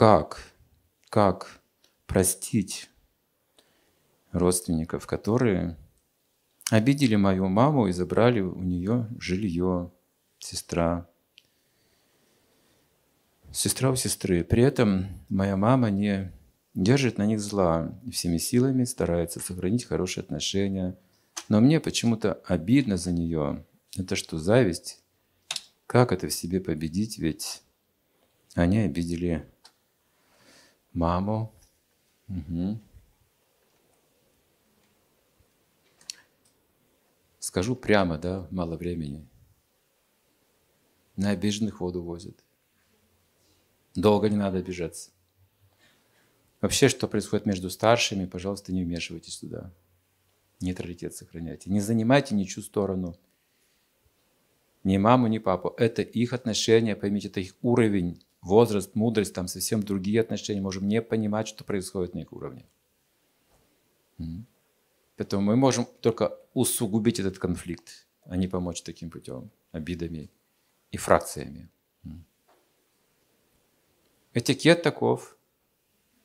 как, как простить родственников, которые обидели мою маму и забрали у нее жилье, сестра. Сестра у сестры. При этом моя мама не держит на них зла всеми силами старается сохранить хорошие отношения. Но мне почему-то обидно за нее. Это что, зависть? Как это в себе победить? Ведь они обидели Мамо. Угу. Скажу прямо, да, мало времени. На обиженных воду возят. Долго не надо обижаться. Вообще, что происходит между старшими, пожалуйста, не вмешивайтесь туда. Нейтралитет сохраняйте. Не занимайте ничью сторону. Ни маму, ни папу. Это их отношения, поймите, это их уровень возраст, мудрость, там совсем другие отношения, можем не понимать, что происходит на их уровне. Поэтому мы можем только усугубить этот конфликт, а не помочь таким путем, обидами и фракциями. Этикет таков,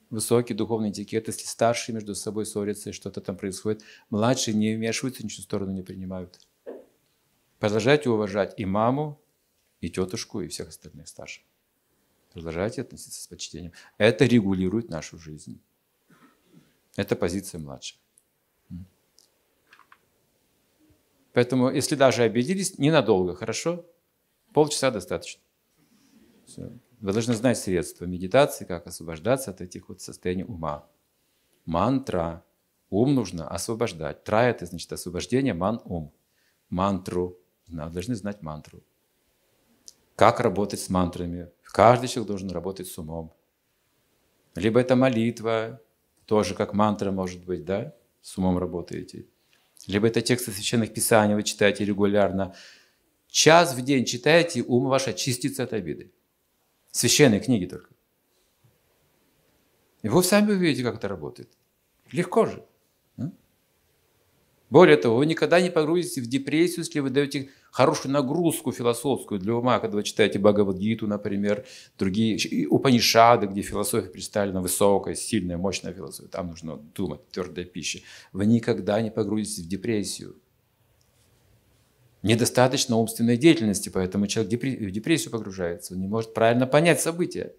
высокий духовный этикет, если старшие между собой ссорятся и что-то там происходит, младшие не вмешиваются, ничью сторону не принимают. Продолжайте уважать и маму, и тетушку, и всех остальных старших продолжайте относиться с почтением. Это регулирует нашу жизнь. Это позиция младших. Поэтому, если даже обиделись, ненадолго, хорошо? Полчаса достаточно. Все. Вы должны знать средства медитации, как освобождаться от этих вот состояний ума. Мантра. Ум нужно освобождать. Тра – это значит освобождение, ман – ум. Мантру. Вы должны знать мантру. Как работать с мантрами Каждый человек должен работать с умом. Либо это молитва, тоже как мантра может быть, да? С умом работаете. Либо это тексты священных писаний вы читаете регулярно. Час в день читаете, ум ваш очистится от обиды. Священные книги только. И вы сами увидите, как это работает. Легко же. Более того, вы никогда не погрузитесь в депрессию, если вы даете хорошую нагрузку философскую для ума, когда вы читаете Бхагавадгиту, например, другие Упанишады, где философия представлена высокая, сильная, мощная философия. Там нужно думать, твердая пища. Вы никогда не погрузитесь в депрессию. Недостаточно умственной деятельности, поэтому человек в депрессию погружается, он не может правильно понять события.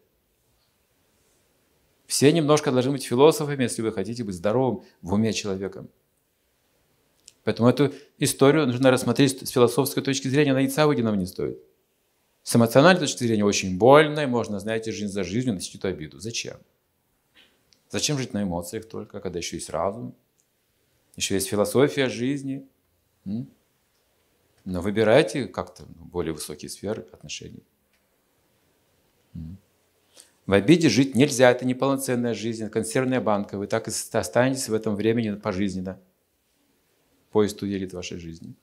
Все немножко должны быть философами, если вы хотите быть здоровым в уме человеком. Поэтому эту историю нужно рассмотреть с философской точки зрения, она яйца выеденного не стоит. С эмоциональной точки зрения очень больно, и можно, знаете, жизнь за жизнью носить эту обиду. Зачем? Зачем жить на эмоциях только, когда еще есть разум, еще есть философия жизни? Но выбирайте как-то ну, более высокие сферы отношений. В обиде жить нельзя, это неполноценная жизнь, консервная банка. Вы так и останетесь в этом времени пожизненно поезд уедет в вашей жизни.